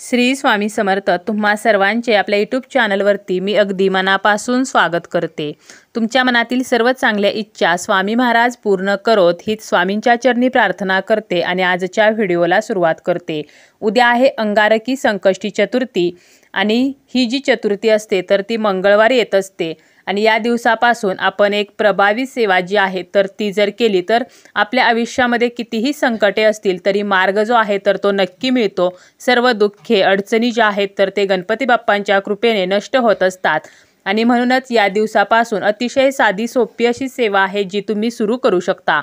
श्री स्वामी समर्थ तुम्हा सर्वांचे आपल्या यूट्यूब चॅनलवरती मी अगदी मनापासून स्वागत करते तुमच्या मनातील सर्व चांगल्या इच्छा स्वामी महाराज पूर्ण करोत ही स्वामींच्या चरणी प्रार्थना करते आणि आजच्या व्हिडिओला सुरुवात करते उद्या आहे अंगारकी संकष्टी चतुर्थी आणि ही जी चतुर्थी असते तर ती मंगळवारी येत असते आणि या दिवसापासून आपण एक प्रभावी सेवा जी आहे तर ती जर केली तर आपल्या आयुष्यामध्ये कितीही संकटे असतील तरी मार्ग जो आहे तर तो नक्की मिळतो सर्व दुःखे अडचणी ज्या आहेत तर ते गणपती बाप्पांच्या कृपेने नष्ट होत असतात आणि म्हणूनच या दिवसापासून अतिशय साधी सोपी अशी सेवा आहे जी तुम्ही सुरू करू शकता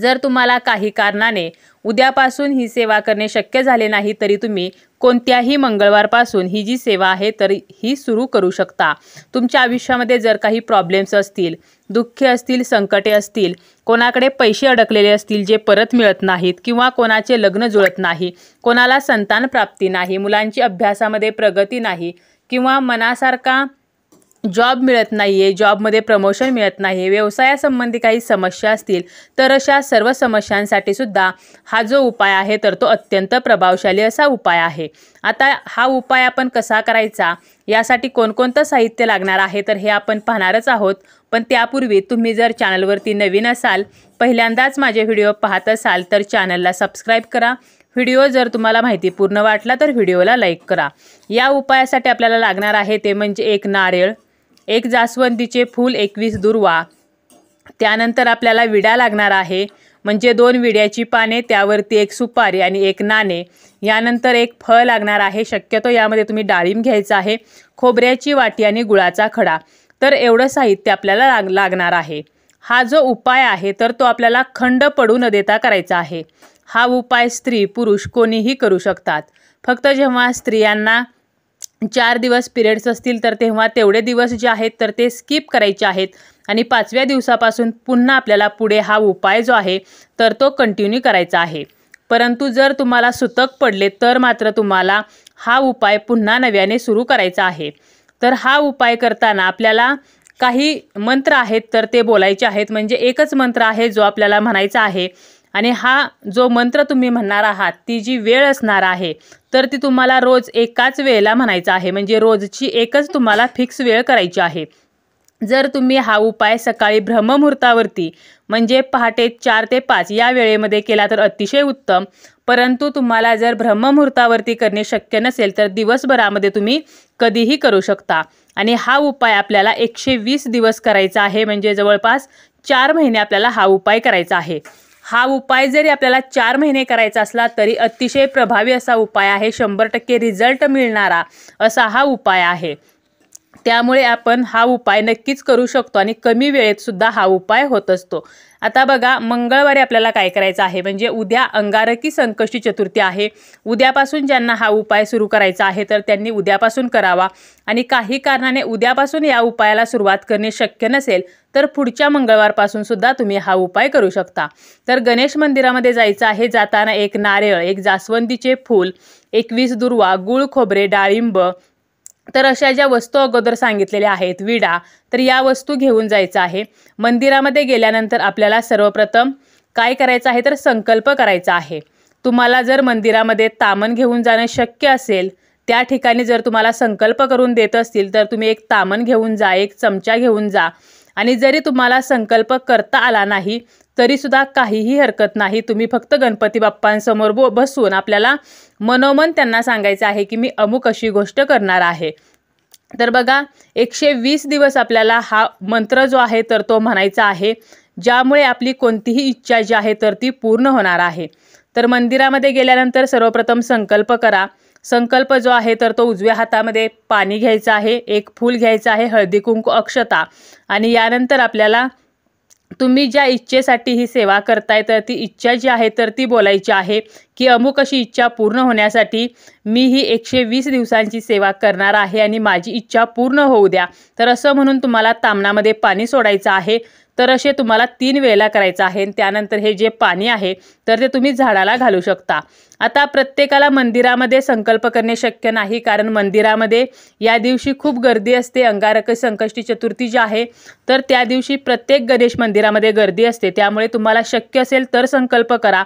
जर तुम्हाला काही कारणाने उद्यापासून ही सेवा करणे शक्य झाले नाही तरी तुम्ही कोणत्याही मंगळवारपासून ही जी सेवा आहे तर ही सुरू करू शकता तुमच्या आयुष्यामध्ये जर काही प्रॉब्लेम्स असतील दुःखे असतील संकटे असतील कोणाकडे पैसे अडकलेले असतील जे परत मिळत नाहीत किंवा कोणाचे लग्न जुळत नाही कोणाला संतान प्राप्ती नाही मुलांची अभ्यासामध्ये प्रगती नाही किंवा मनासारखा जॉब मिळत नाही आहे जॉबमध्ये प्रमोशन मिळत नाही व्यवसायासंबंधी काही समस्या असतील तर अशा सर्व समस्यांसाठी सुद्धा हा जो उपाय आहे तर तो अत्यंत प्रभावशाली असा उपाय आहे आता हा उपाय आपण कसा करायचा यासाठी कोणकोणतं साहित्य लागणार आहे तर हे आपण पाहणारच आहोत पण त्यापूर्वी तुम्ही जर चॅनलवरती नवीन असाल पहिल्यांदाच माझे व्हिडिओ पाहत असाल तर चॅनलला सबस्क्राईब करा व्हिडिओ जर तुम्हाला माहितीपूर्ण वाटला तर व्हिडिओला लाईक करा या उपायासाठी आपल्याला लागणार आहे ते म्हणजे एक नारळ एक जास्वंदीचे फूल एकवीस दुर्वा त्यानंतर आपल्याला विडा लागणार आहे म्हणजे दोन विड्याची पाने त्यावरती एक सुपारी आणि एक नाणे यानंतर एक फळ लागणार आहे शक्यतो यामध्ये तुम्ही डाळीम घ्यायचं आहे खोबऱ्याची वाटी आणि गुळाचा खडा तर एवढं साहित्य आपल्याला लाग लागणार आहे हा जो उपाय आहे तर तो आपल्याला खंड पडू न देता करायचा आहे हा उपाय स्त्री पुरुष कोणीही करू शकतात फक्त जेव्हा स्त्रियांना चार दिवस पिरियड्स असतील तर तेव्हा तेवढे दिवस जे आहेत तर ते स्किप करायचे आहेत आणि पाचव्या दिवसापासून पुन्हा आपल्याला पुढे हा उपाय जो आहे तर तो कंटिन्यू करायचा आहे परंतु जर तुम्हाला सुतक पडले तर मात्र तुम्हाला हा उपाय पुन्हा नव्याने सुरू करायचा आहे तर हा उपाय करताना आपल्याला काही मंत्र आहेत तर ते बोलायचे आहेत म्हणजे एकच मंत्र आहे जो आपल्याला म्हणायचा आहे आणि हा जो मंत्र तुम्ही म्हणणार आहात ती जी वेळ असणार आहे तर ती तुम्हाला रोज एकाच वेळेला म्हणायचं आहे म्हणजे रोजची एकच तुम्हाला फिक्स वेळ करायची आहे जर तुम्ही हा उपाय सकाळी ब्रह्ममुहूर्तावरती म्हणजे पहाटे चार ते पाच या वेळेमध्ये केला तर अतिशय उत्तम परंतु तुम्हाला जर ब्रह्ममुहूर्तावरती करणे शक्य नसेल तर दिवसभरामध्ये तुम्ही कधीही करू शकता आणि हा उपाय आपल्याला एकशे वीस दिवस करायचा आहे म्हणजे जवळपास चार महिने आपल्याला हा उपाय करायचा आहे हा उपाय जरी आपल्याला चार महिने करायचा असला तरी अतिशय प्रभावी असा उपाय आहे शंभर टक्के रिझल्ट मिळणारा असा हा उपाय आहे त्यामुळे आपण हा उपाय नक्कीच करू शकतो आणि कमी वेळेत सुद्धा हा उपाय होत असतो आता बघा मंगळवारी आपल्याला काय करायचं आहे म्हणजे उद्या अंगारकी संकष्टी चतुर्थी आहे उद्यापासून ज्यांना हा उपाय सुरू करायचा आहे तर त्यांनी उद्यापासून करावा आणि काही कारणाने उद्यापासून या उपायाला सुरुवात करणे शक्य नसेल तर पुढच्या मंगळवारपासून सुद्धा तुम्ही हा उपाय करू शकता तर गणेश मंदिरामध्ये जायचं आहे जाताना एक नारळ एक जास्वंदीचे फूल एकवीस दुर्वा गुळ खोबरे डाळिंब तर अशा ज्या वस्तू अगोदर सांगितलेल्या आहेत विडा तर या वस्तू घेऊन जायचं आहे मंदिरामध्ये गेल्यानंतर आपल्याला सर्वप्रथम काय करायचं आहे तर संकल्प करायचा आहे तुम्हाला जर मंदिरामध्ये तामन घेऊन जाणं शक्य असेल त्या ठिकाणी जर तुम्हाला संकल्प करून देत असतील तर तुम्ही एक तामन घेऊन जा एक चमचा घेऊन जा आणि जरी तुम्हाला संकल्प करता आला नाही तरीसुद्धा काहीही हरकत नाही तुम्ही फक्त गणपती बाप्पांसमोर बो बसून आपल्याला मनोमन त्यांना सांगायचं आहे की मी अमुक अशी गोष्ट करणार आहे तर बघा एकशे वीस दिवस आपल्याला हा मंत्र जो आहे तर तो म्हणायचा आहे ज्यामुळे आपली कोणतीही इच्छा जी आहे तर ती पूर्ण होणार आहे तर मंदिरामध्ये गेल्यानंतर सर्वप्रथम संकल्प करा संकल्प जो आहे तर तो उजव्या हातामध्ये पाणी घ्यायचं आहे एक फूल घ्यायचं आहे हळदी कुंकू अक्षता आणि यानंतर आपल्याला तुम्ही ज्या इच्छेसाठी ही सेवा करताय तर ती इच्छा जी आहे तर ती बोलायची आहे की अमुक अशी इच्छा पूर्ण होण्यासाठी मी ही एकशे वीस दिवसांची सेवा करणार आहे आणि माझी इच्छा पूर्ण होऊ द्या तर असं म्हणून तुम्हाला तामणामध्ये पाणी सोडायचं आहे तर असे तुम्हाला तीन वेळेला करायचं आहे त्यानंतर हे जे पाणी आहे तर ते तुम्ही झाडाला घालू शकता आता प्रत्येकाला मंदिरामध्ये संकल्प करणे शक्य नाही कारण मंदिरामध्ये या दिवशी खूप गर्दी असते अंगारक संकष्टी चतुर्थी जी आहे तर त्या दिवशी प्रत्येक गणेश मंदिरामध्ये गर्दी असते त्यामुळे तुम्हाला शक्य असेल तर संकल्प करा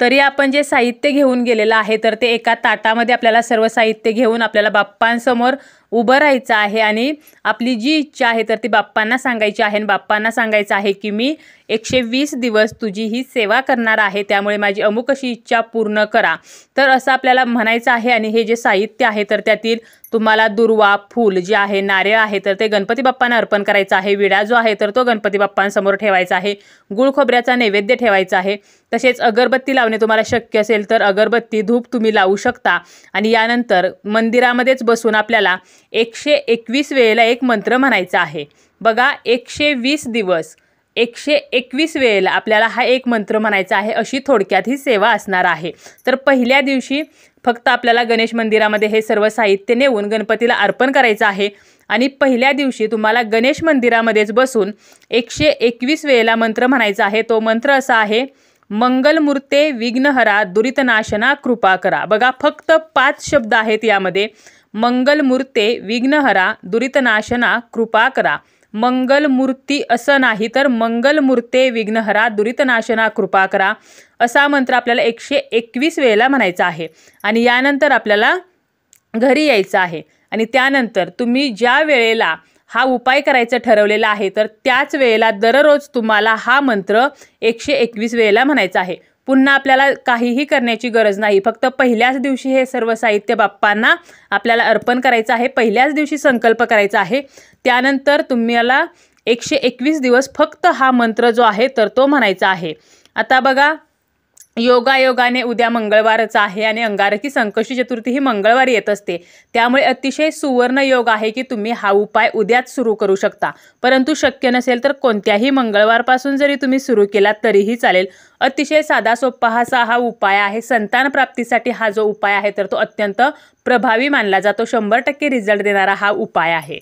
तरी आपण जे साहित्य घेऊन गेलेलं आहे तर ते एका ताटामध्ये आपल्याला सर्व साहित्य घेऊन आपल्याला बाप्पांसमोर उभं राहायचं आहे आणि आपली जी इच्छा आहे तर ती बाप्पांना सांगायची आहे आणि बाप्पांना सांगायचं आहे की मी एकशे वीस दिवस तुझी ही सेवा करणार आहे त्यामुळे माझी अमुक अशी इच्छा पूर्ण करा तर असं आपल्याला म्हणायचं आहे आणि हे जे साहित्य आहे तर त्यातील तुम्हाला दुर्वा फूल जे आहे नारळ आहे तर ते गणपती बाप्पांना अर्पण करायचं आहे विडा जो आहे तर तो गणपती बाप्पांसमोर ठेवायचा आहे गुळ खोबऱ्याचा नैवेद्य ठेवायचा आहे तसेच अगरबत्ती लावणे तुम्हाला शक्य असेल तर अगरबत्ती धूप तुम्ही लावू शकता आणि यानंतर मंदिरामध्येच बसून आपल्याला एकशे एकवीस वेळेला एक मंत्र म्हणायचा आहे बघा एकशे वीस दिवस एकशे एकवीस वेळेला आपल्याला हा एक मंत्र म्हणायचा आहे अशी थोडक्यात ही सेवा असणार आहे तर पहिल्या दिवशी फक्त आपल्याला गणेश मंदिरामध्ये हे सर्व साहित्य नेऊन गणपतीला अर्पण करायचं आहे आणि पहिल्या दिवशी तुम्हाला गणेश मंदिरामध्येच बसून एकशे एकवीस वेळेला मंत्र म्हणायचा आहे तो मंत्र असा आहे मंगलमूर्ते विघ्नहरा दुरितनाशना कृपा करा बघा फक्त पाच शब्द आहेत यामध्ये मंगलमूर्ते विघ्नहरा दुरितनाशना कृपा करा मंगलमूर्ती असं नाही तर मंगलमूर्ते विघ्नहरा दुरितनाशना कृपा करा असा मंत्र आपल्याला एकशे एकवीस वेळेला म्हणायचा आहे आणि यानंतर आपल्याला घरी यायचं आहे आणि त्यानंतर तुम्ही ज्या वेळेला हा उपाय करायचा ठरवलेला आहे तर त्याच वेळेला दररोज तुम्हाला हा मंत्र एकशे एकवीस वेळेला म्हणायचा आहे पुन्हा आपल्याला काहीही करण्याची गरज नाही फक्त पहिल्याच दिवशी हे सर्व साहित्य बाप्पांना आपल्याला अर्पण करायचं आहे पहिल्याच दिवशी संकल्प करायचा आहे त्यानंतर तुम्हाला एकशे एकवीस दिवस फक्त हा मंत्र जो आहे तर तो म्हणायचा आहे आता बघा योगायोगाने उद्या मंगळवारच आहे आणि अंगारकी संकष्टी चतुर्थी ही मंगळवारी येत असते त्यामुळे अतिशय सुवर्ण योग आहे की तुम्ही हा उपाय उद्याच सुरू करू शकता परंतु शक्य नसेल तर कोणत्याही मंगळवारपासून जरी तुम्ही सुरू केला तरीही चालेल अतिशय साधा सोपा हासा हा उपाय आहे संतान प्राप्तीसाठी हा जो उपाय आहे तर तो अत्यंत प्रभावी मानला जातो शंभर टक्के रिझल्ट देणारा हा उपाय आहे